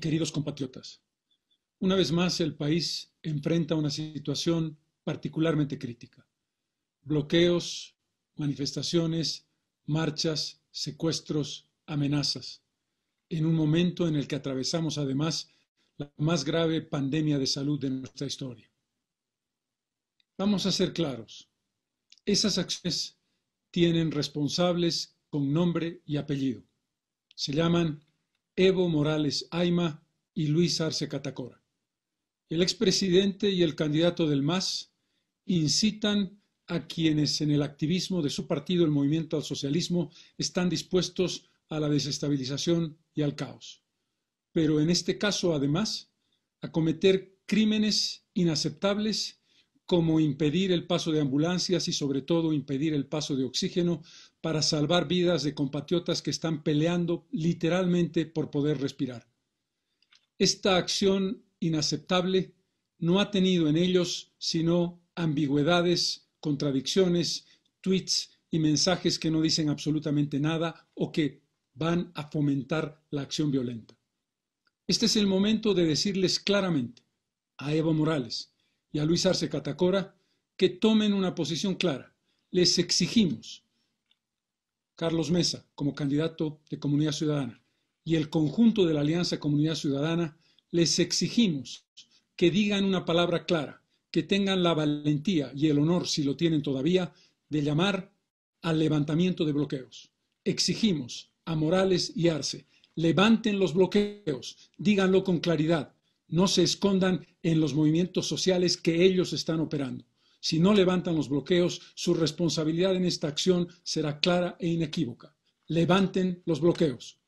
Queridos compatriotas, una vez más el país enfrenta una situación particularmente crítica. Bloqueos, manifestaciones, marchas, secuestros, amenazas, en un momento en el que atravesamos además la más grave pandemia de salud de nuestra historia. Vamos a ser claros, esas acciones tienen responsables con nombre y apellido. Se llaman Evo Morales Aima y Luis Arce Catacora. El expresidente y el candidato del MAS incitan a quienes en el activismo de su partido, el Movimiento al Socialismo, están dispuestos a la desestabilización y al caos. Pero en este caso, además, a cometer crímenes inaceptables como impedir el paso de ambulancias y sobre todo impedir el paso de oxígeno para salvar vidas de compatriotas que están peleando literalmente por poder respirar. Esta acción inaceptable no ha tenido en ellos sino ambigüedades, contradicciones, tweets y mensajes que no dicen absolutamente nada o que van a fomentar la acción violenta. Este es el momento de decirles claramente a Evo Morales, y a Luis Arce Catacora que tomen una posición clara. Les exigimos, Carlos Mesa, como candidato de Comunidad Ciudadana, y el conjunto de la Alianza Comunidad Ciudadana, les exigimos que digan una palabra clara, que tengan la valentía y el honor, si lo tienen todavía, de llamar al levantamiento de bloqueos. Exigimos a Morales y Arce, levanten los bloqueos, díganlo con claridad, no se escondan en los movimientos sociales que ellos están operando. Si no levantan los bloqueos, su responsabilidad en esta acción será clara e inequívoca. Levanten los bloqueos.